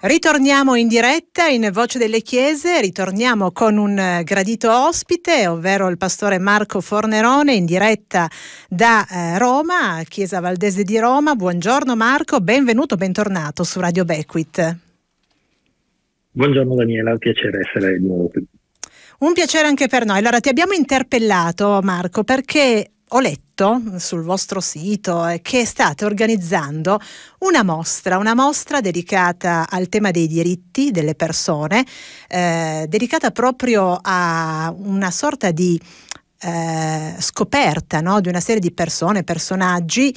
Ritorniamo in diretta in Voce delle Chiese, ritorniamo con un eh, gradito ospite, ovvero il pastore Marco Fornerone in diretta da eh, Roma, Chiesa Valdese di Roma. Buongiorno Marco, benvenuto, bentornato su Radio Bequit. Buongiorno Daniela, è un piacere essere di nuovo qui. Un piacere anche per noi. Allora ti abbiamo interpellato Marco perché ho letto sul vostro sito eh, che state organizzando una mostra, una mostra dedicata al tema dei diritti delle persone, eh, dedicata proprio a una sorta di eh, scoperta no? di una serie di persone, personaggi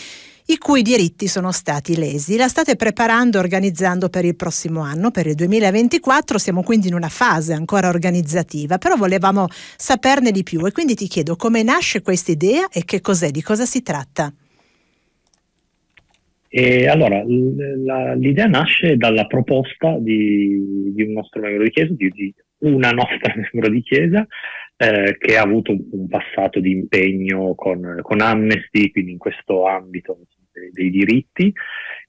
i cui diritti sono stati lesi. La state preparando, organizzando per il prossimo anno, per il 2024, siamo quindi in una fase ancora organizzativa, però volevamo saperne di più e quindi ti chiedo come nasce questa idea e che cos'è, di cosa si tratta. E allora, l'idea nasce dalla proposta di, di, un nostro membro di chiesa, di, di una nostra membro di chiesa, eh, che ha avuto un, passato di impegno con, con Amnesty, quindi in questo ambito dei diritti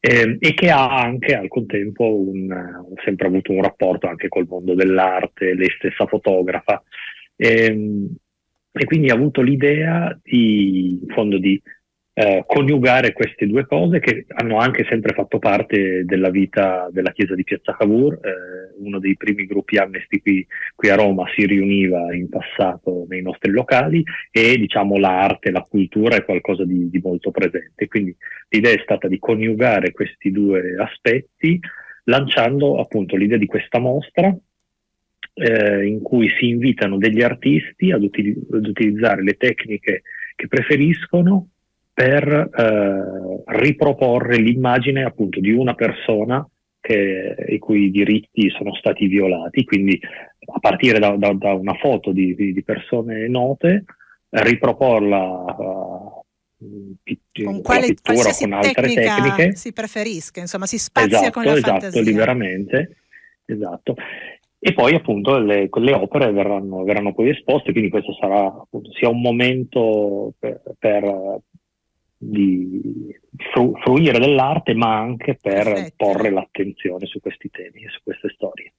eh, e che ha anche al contempo un, sempre avuto un rapporto anche col mondo dell'arte, lei stessa fotografa. Eh, e quindi ha avuto l'idea di, in fondo di eh, coniugare queste due cose che hanno anche sempre fatto parte della vita della chiesa di Piazza Cavour, eh, uno dei primi gruppi amnesty qui, qui, a Roma si riuniva in passato nei nostri locali e diciamo l'arte, la cultura è qualcosa di, di molto presente, quindi l'idea è stata di coniugare questi due aspetti lanciando appunto l'idea di questa mostra eh, in cui si invitano degli artisti ad, util- ad utilizzare le tecniche che preferiscono per eh, riproporre l'immagine appunto di una persona che, i cui diritti sono stati violati, quindi a partire da, da, da una foto di, di, di, persone note, riproporla uh, eh, pitt- con, quale, pittura, con altre tecniche. Si preferisca, insomma, si spazia esatto, con la esatto, esatto fantasia. Esatto, liberamente, esatto. E poi appunto le, le opere verranno, verranno, poi esposte, quindi questo sarà appunto, sia un momento per, per di fruire dell'arte, ma anche per Perfetto. porre l'attenzione su questi temi e su queste storie.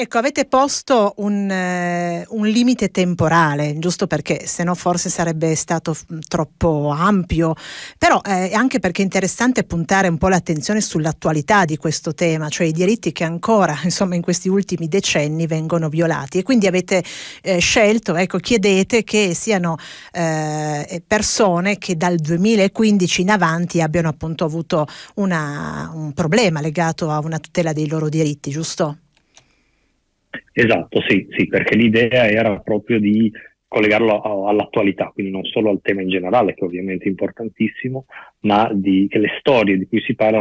Ecco, avete posto un, eh, un limite temporale, giusto perché se no forse sarebbe stato f- mm, troppo ampio, però eh, anche perché è interessante puntare un po' l'attenzione sull'attualità di questo tema, cioè i diritti che ancora insomma, in questi ultimi decenni vengono violati e quindi avete eh, scelto, ecco, chiedete che siano eh, persone che dal 2015 in avanti abbiano appunto avuto una, un problema legato a una tutela dei loro diritti, giusto? Esatto, sì, sì, perché l'idea era proprio di collegarlo a, all'attualità, quindi non solo al tema in generale, che ovviamente è importantissimo, ma di, che le storie di cui si parla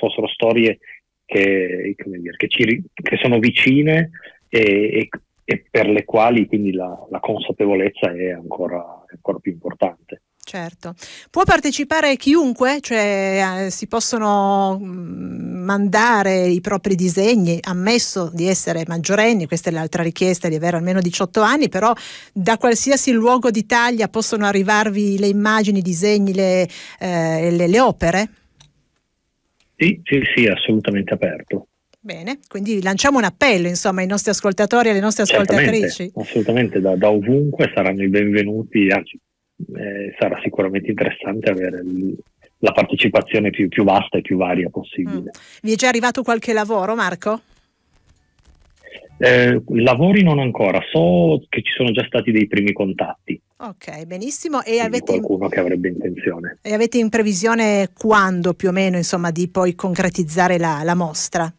fossero storie che, dire, che, ci, che sono vicine e, e, e, per le quali quindi la, la consapevolezza è ancora, è ancora più importante. Certo. Può partecipare chiunque, cioè eh, si possono mh, mm, mandare i propri disegni, ammesso di essere maggiorenni, questa è l'altra richiesta di avere almeno 18 anni, però da qualsiasi luogo d'Italia possono arrivarvi le immagini, i disegni, le, eh, le, le opere? Sì, sì, sì, assolutamente aperto. Bene, quindi lanciamo un appello insomma, ai nostri ascoltatori e alle nostre ascoltatrici. assolutamente, da, da, ovunque saranno i benvenuti, anzi eh, sarà sicuramente interessante avere la partecipazione più, più, vasta e più varia possibile. Mm. Vi è già arrivato qualche lavoro Marco? Eh, lavori non ancora, so che ci sono già stati dei primi contatti. Ok, benissimo. E avete, qualcuno che avrebbe intenzione. E avete in previsione quando più o meno insomma, di poi concretizzare la, la mostra?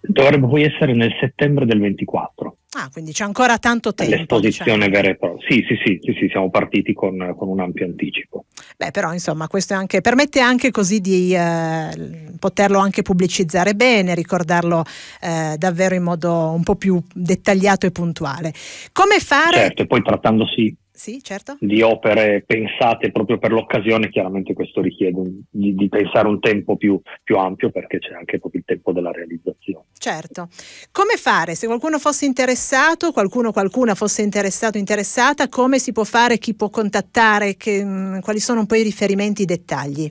Dovrebbe poi essere nel settembre del 24. Ah, quindi c'è ancora tanto tempo. L'esposizione cioè. vera e propria. Sì, sì, sì, sì, sì siamo partiti con, con, un ampio anticipo. Beh, però insomma, questo anche, permette anche così di eh, poterlo anche pubblicizzare bene, ricordarlo eh, davvero in modo un po' più dettagliato e puntuale. Come fare... Certo, e poi trattandosi sì, certo. di opere pensate proprio per l'occasione, chiaramente questo richiede di, di pensare un tempo più, più, ampio perché c'è anche proprio il tempo della realizzazione. Certo. Come fare? Se qualcuno fosse interessato, qualcuno qualcuna fosse interessato interessata, come si può fare? Chi può contattare? Che, mh, mm, quali sono un po' i riferimenti, i dettagli?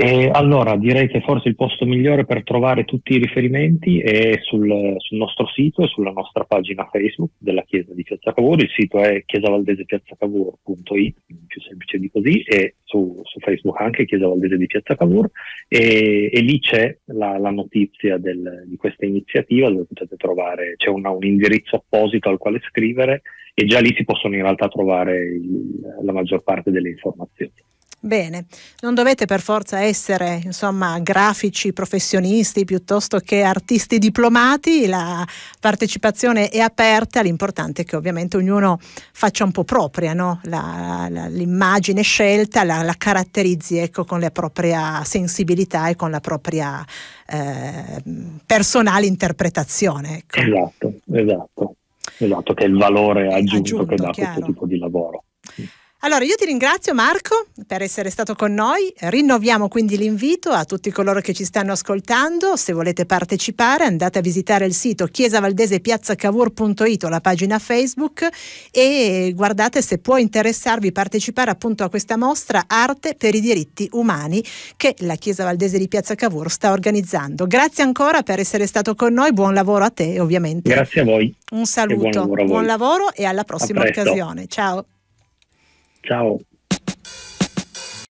E allora direi che forse il posto migliore per trovare tutti i riferimenti è sul, sul nostro sito e sulla nostra pagina Facebook della Chiesa di Piazza Cavour. Il sito è chiesavaldesepiazzacavour.it, più semplice di così, e su, su, Facebook anche Chiesa Valdese di Piazza Cavour. E, e lì c'è la, la notizia del, di questa iniziativa dove potete trovare, c'è una, un indirizzo apposito al quale scrivere e già lì si possono in realtà trovare il, la maggior parte delle informazioni. Bene, non dovete per forza essere insomma, grafici professionisti piuttosto che artisti diplomati, la partecipazione è aperta, l'importante è che ovviamente ognuno faccia un po' propria no? la, la, l'immagine scelta, la, la caratterizzi ecco, con la propria sensibilità e con la propria eh, personale interpretazione. Ecco. Esatto, esatto, esatto, che è il valore aggiunto, eh, aggiunto che dà chiaro. questo tipo di lavoro. Allora, io ti ringrazio Marco per essere stato con noi. Rinnoviamo quindi l'invito a tutti coloro che ci stanno ascoltando. Se volete partecipare andate a visitare il sito chiesavaldesepiazzacavur.it o la pagina Facebook e guardate se può interessarvi partecipare appunto a questa mostra Arte per i diritti umani che la Chiesa Valdese di Piazza Cavour sta organizzando. Grazie ancora per essere stato con noi, buon lavoro a te ovviamente. Grazie a voi. Un saluto, buon lavoro, buon lavoro, e alla prossima occasione. Ciao. Ciao.